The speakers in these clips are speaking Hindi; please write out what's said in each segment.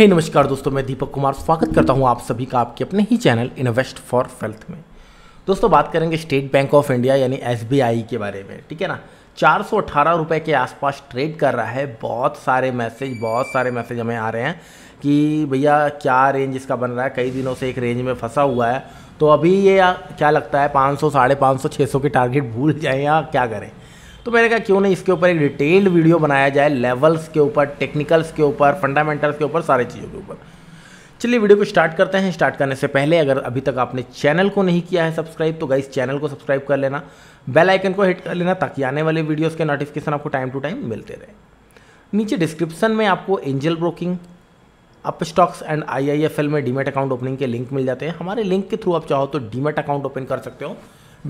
हे hey, नमस्कार दोस्तों मैं दीपक कुमार स्वागत करता हूं आप सभी का आपके अपने ही चैनल इन्वेस्ट फॉर वेल्थ में दोस्तों बात करेंगे स्टेट बैंक ऑफ इंडिया यानी एस के बारे में ठीक है ना चार सौ के आसपास ट्रेड कर रहा है बहुत सारे मैसेज बहुत सारे मैसेज हमें आ रहे हैं कि भैया क्या रेंज इसका बन रहा है कई दिनों से एक रेंज में फंसा हुआ है तो अभी ये क्या लगता है पाँच सौ साढ़े पाँच सौ छः सौ के टारगेट भूल जाएँ या क्या करें तो मैंने कहा क्यों नहीं इसके ऊपर एक डिटेल्ड वीडियो बनाया जाए लेवल्स के ऊपर टेक्निकल्स के ऊपर फंडामेंटल्स के ऊपर सारी चीज़ों के ऊपर चलिए वीडियो को स्टार्ट करते हैं स्टार्ट करने से पहले अगर अभी तक आपने चैनल को नहीं किया है सब्सक्राइब तो गाइस चैनल को सब्सक्राइब कर लेना बेल आइकन को हिट कर लेना ताकि आने वाले वीडियोस के नोटिफिकेशन आपको टाइम टू टाइम मिलते रहे नीचे डिस्क्रिप्शन में आपको Angel Broking Upstox and आई में डीमेट अकाउंट ओपनिंग के लिंक मिल जाते हैं हमारे लिंक के थ्रू आप चाहो तो डीमेट अकाउंट ओपन कर सकते हो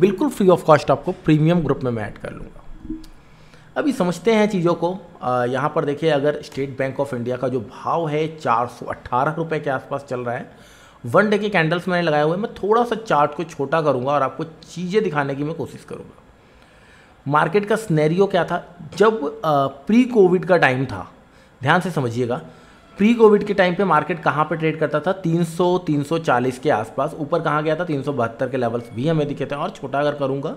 बिल्कुल फ्री ऑफ कॉस्ट आपको प्रीमियम ग्रुप में मैं ऐड कर लूँगा अभी समझते हैं चीज़ों को यहाँ पर देखिए अगर स्टेट बैंक ऑफ इंडिया का जो भाव है चार सौ के आसपास चल रहा है वन डे के कैंडल्स मैंने लगाए हुए मैं थोड़ा सा चार्ट को छोटा करूँगा और आपको चीज़ें दिखाने की मैं कोशिश करूँगा मार्केट का स्नैरियो क्या था जब प्री कोविड का टाइम था ध्यान से समझिएगा प्री कोविड के टाइम पे मार्केट कहाँ पे ट्रेड करता था 300 340 के आसपास ऊपर कहाँ गया था तीन के लेवल्स भी हमें दिखे थे और छोटा अगर करूँगा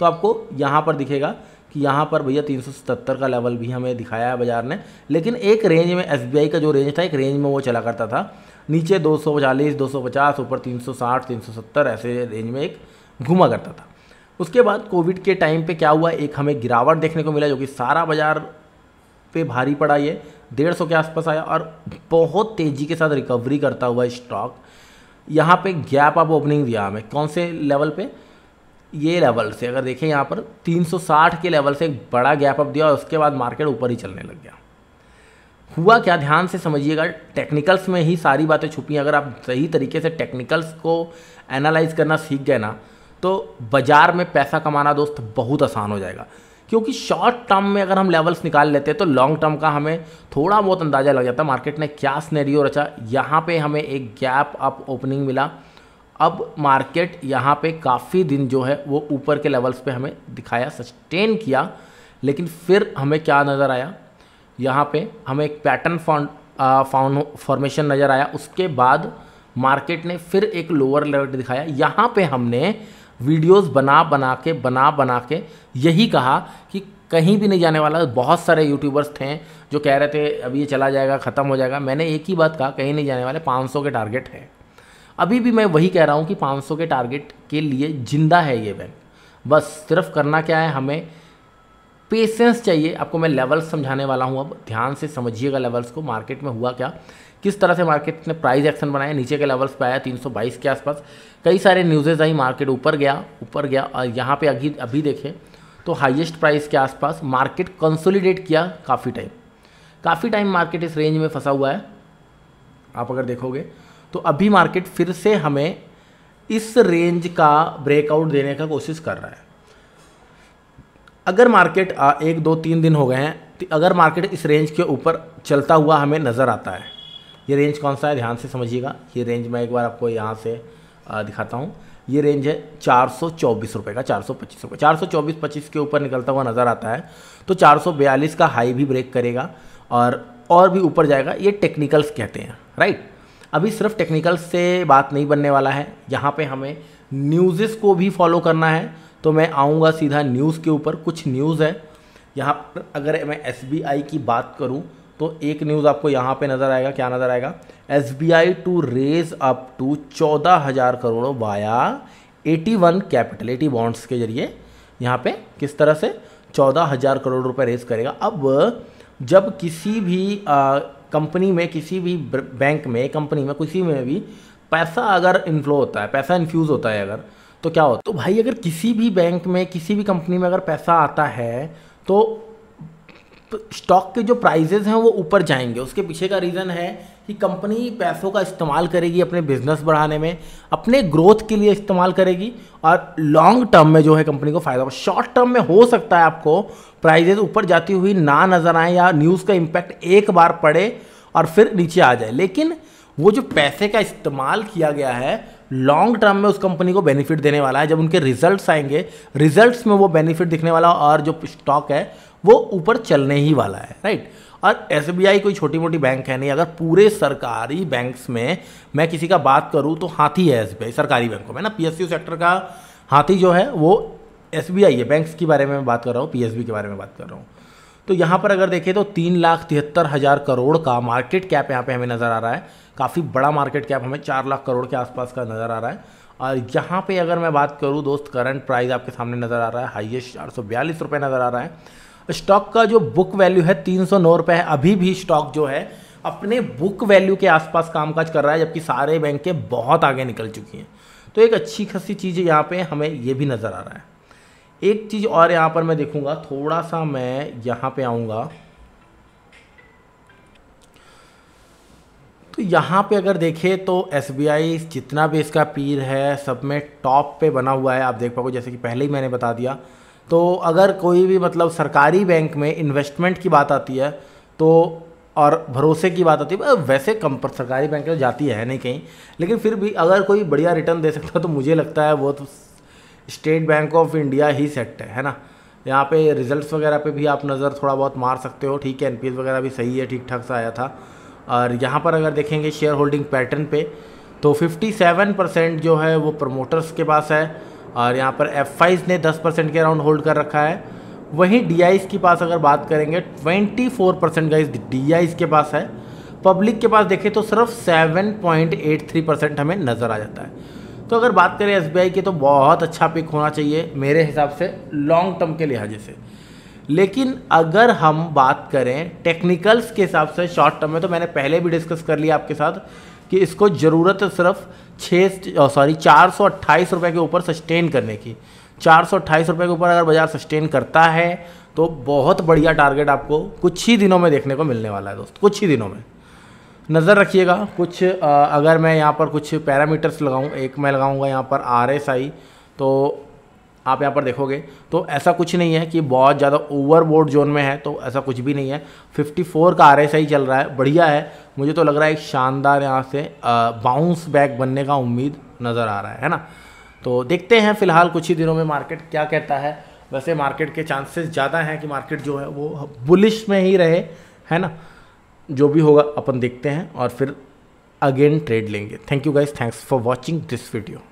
तो आपको यहाँ पर दिखेगा कि यहाँ पर भैया 377 का लेवल भी हमें दिखाया है बाज़ार ने लेकिन एक रेंज में एस का जो रेंज था एक रेंज में वो चला करता था नीचे दो सौ ऊपर 360 370 ऐसे रेंज में एक घुमा करता था उसके बाद कोविड के टाइम पे क्या हुआ एक हमें गिरावट देखने को मिला जो कि सारा बाज़ार पे भारी पड़ा ये डेढ़ सौ के आसपास आया और बहुत तेज़ी के साथ रिकवरी करता हुआ स्टॉक यहाँ पे गैप अप ओपनिंग दिया हमें कौन से लेवल पे ये लेवल से अगर देखें यहाँ पर 360 के लेवल से एक बड़ा गैप अप दिया और उसके बाद मार्केट ऊपर ही चलने लग गया हुआ क्या ध्यान से समझिएगा टेक्निकल्स में ही सारी बातें छुपी हैं अगर आप सही तरीके से टेक्निकल्स को एनालाइज करना सीख गए ना तो बाज़ार में पैसा कमाना दोस्त बहुत आसान हो जाएगा क्योंकि शॉर्ट टर्म में अगर हम लेवल्स निकाल लेते हैं तो लॉन्ग टर्म का हमें थोड़ा बहुत अंदाज़ा लग जाता है मार्केट ने क्या स्नेरियो रचा यहाँ पे हमें एक गैप अप ओपनिंग मिला अब मार्केट यहाँ पे काफ़ी दिन जो है वो ऊपर के लेवल्स पे हमें दिखाया सस्टेन किया लेकिन फिर हमें क्या नज़र आया यहाँ पे हमें एक पैटर्न फाउंड फाउंड फॉर्मेशन नज़र आया उसके बाद मार्केट ने फिर एक लोअर लेवल दिखाया यहाँ पे हमने वीडियोस बना बना के बना बना के यही कहा कि कहीं भी नहीं जाने वाला बहुत सारे यूट्यूबर्स थे जो कह रहे थे अब ये चला जाएगा ख़त्म हो जाएगा मैंने एक ही बात कहा कहीं नहीं जाने वाले पाँच के टारगेट हैं अभी भी मैं वही कह रहा हूँ कि 500 के टारगेट के लिए जिंदा है ये बैंक बस सिर्फ करना क्या है हमें पेशेंस चाहिए आपको मैं लेवल्स समझाने वाला हूँ अब ध्यान से समझिएगा लेवल्स को मार्केट में हुआ क्या किस तरह से मार्केट ने प्राइस एक्शन बनाया नीचे के लेवल्स पे आया 322 के आसपास कई सारे न्यूज़ेज आई मार्केट ऊपर गया ऊपर गया और यहाँ पे अभी अभी देखें तो हाईएस्ट प्राइस के आसपास मार्केट कंसोलिडेट किया काफ़ी टाइम काफ़ी टाइम मार्केट इस रेंज में फंसा हुआ है आप अगर देखोगे तो अभी मार्केट फिर से हमें इस रेंज का ब्रेकआउट देने का कोशिश कर रहा है अगर मार्केट एक दो तीन दिन हो गए हैं तो अगर मार्केट इस रेंज के ऊपर चलता हुआ हमें नज़र आता है ये रेंज कौन सा है ध्यान से समझिएगा ये रेंज मैं एक बार आपको यहाँ से दिखाता हूँ ये रेंज है चार सौ चौबीस रुपये का चार सौ पच्चीस रुपये चार सौ चौबीस पच्चीस के ऊपर निकलता हुआ नज़र आता है तो चार सौ बयालीस का हाई भी ब्रेक करेगा और और भी ऊपर जाएगा ये टेक्निकल्स कहते हैं राइट अभी सिर्फ टेक्निकल से बात नहीं बनने वाला है यहाँ पे हमें न्यूज़ को भी फॉलो करना है तो मैं आऊँगा सीधा न्यूज़ के ऊपर कुछ न्यूज़ है यहाँ पर अगर मैं एस की बात करूँ तो एक न्यूज़ आपको यहाँ पे नज़र आएगा क्या नज़र आएगा S B I to raise up to चौदह हज़ार crore via AT one capital AT bonds के जरिए यहाँ पे किस तरह से चौदह हज़ार करोड़ रुपए रेज करेगा अब जब किसी भी कंपनी में किसी भी बैंक में कंपनी में किसी में भी पैसा अगर इन्फ्लो होता है पैसा इन्फ्यूज़ होता है अगर तो क्या होता है तो भाई अगर किसी भी बैंक में किसी भी कंपनी में अगर पैसा आता है तो स्टॉक तो के जो प्राइजेज़ हैं वो ऊपर जाएंगे उसके पीछे का रीज़न है कि कंपनी पैसों का इस्तेमाल करेगी अपने बिजनेस बढ़ाने में अपने ग्रोथ के लिए इस्तेमाल करेगी और लॉन्ग टर्म में जो है कंपनी को फ़ायदा होगा शॉर्ट टर्म में हो सकता है आपको प्राइजेज ऊपर जाती हुई ना नज़र आए या न्यूज़ का इम्पैक्ट एक बार पड़े और फिर नीचे आ जाए लेकिन वो जो पैसे का इस्तेमाल किया गया है लॉन्ग टर्म में उस कंपनी को बेनिफिट देने वाला है जब उनके रिजल्ट्स आएंगे रिजल्ट्स में वो बेनिफिट दिखने वाला और जो स्टॉक है वो ऊपर चलने ही वाला है राइट और एस कोई छोटी मोटी बैंक है नहीं अगर पूरे सरकारी बैंक्स में मैं किसी का बात करूँ तो हाथी है एस सरकारी बैंकों में ना पी सेक्टर का हाथी जो है वो एस है बैंक्स के बारे में बात कर रहा हूँ पी के बारे में बात कर रहा हूँ तो यहाँ पर अगर देखें तो तीन लाख तिहत्तर हज़ार करोड़ का मार्केट कैप यहाँ पे हमें नज़र आ रहा है काफ़ी बड़ा मार्केट कैप हमें चार लाख करोड़ के आसपास का नज़र आ रहा है और यहाँ पे अगर मैं बात करूँ दोस्त करंट प्राइस आपके सामने नज़र आ रहा है हाइएस्ट चार सौ बयालीस रुपये नज़र आ रहा है स्टॉक का जो बुक वैल्यू है तीन सौ नौ रुपये है अभी भी स्टॉक जो है अपने बुक वैल्यू के आसपास कामकाज कर रहा है जबकि सारे बैंक बहुत आगे निकल चुकी हैं तो एक अच्छी खासी चीज़ यहाँ पे हमें ये भी नज़र आ रहा है एक चीज़ और यहाँ पर मैं देखूँगा थोड़ा सा मैं यहाँ पे आऊँगा तो यहाँ पे अगर देखें तो एस जितना भी इसका पीर है सब में टॉप पे बना हुआ है आप देख पाओगे जैसे कि पहले ही मैंने बता दिया तो अगर कोई भी मतलब सरकारी बैंक में इन्वेस्टमेंट की बात आती है तो और भरोसे की बात आती है वैसे कम पर सरकारी बैंक में तो जाती है नहीं कहीं लेकिन फिर भी अगर कोई बढ़िया रिटर्न दे सकता है तो मुझे लगता है वो तो स्टेट बैंक ऑफ इंडिया ही सेट है है ना यहाँ पे रिजल्ट्स वगैरह पे भी आप नज़र थोड़ा बहुत मार सकते हो ठीक है एन वगैरह भी सही है ठीक ठाक सा आया था और यहाँ पर अगर देखेंगे शेयर होल्डिंग पैटर्न पे तो 57 परसेंट जो है वो प्रमोटर्स के पास है और यहाँ पर एफ ने 10 परसेंट के अराउंड होल्ड कर रखा है वहीं डी के पास अगर बात करेंगे 24 परसेंट गाइज डी के पास है पब्लिक के पास देखें तो सिर्फ 7.83 परसेंट हमें नज़र आ जाता है तो अगर बात करें एस बी की तो बहुत अच्छा पिक होना चाहिए मेरे हिसाब से लॉन्ग टर्म के लिहाजे से लेकिन अगर हम बात करें टेक्निकल्स के हिसाब से शॉर्ट टर्म में तो मैंने पहले भी डिस्कस कर लिया आपके साथ कि इसको ज़रूरत है सिर्फ छः सॉरी चार सौ अट्ठाईस रुपये के ऊपर सस्टेन करने की चार सौ अट्ठाईस रुपये के ऊपर अगर बाज़ार सस्टेन करता है तो बहुत बढ़िया टारगेट आपको कुछ ही दिनों में देखने को मिलने वाला है दोस्त कुछ ही दिनों में नज़र रखिएगा कुछ आ, अगर मैं यहाँ पर कुछ पैरामीटर्स लगाऊँ एक मैं लगाऊँगा यहाँ पर आर तो आप यहाँ पर देखोगे तो ऐसा कुछ नहीं है कि बहुत ज़्यादा ओवरबोर्ड जोन में है तो ऐसा कुछ भी नहीं है 54 का आर चल रहा है बढ़िया है मुझे तो लग रहा है एक शानदार यहाँ से बाउंस बैक बनने का उम्मीद नज़र आ रहा है है ना तो देखते हैं फिलहाल कुछ ही दिनों में मार्केट क्या कहता है वैसे मार्केट के चांसेस ज़्यादा हैं कि मार्केट जो है वो बुलिश में ही रहे है ना जो भी होगा अपन देखते हैं और फिर अगेन ट्रेड लेंगे thank you guys thanks for watching this video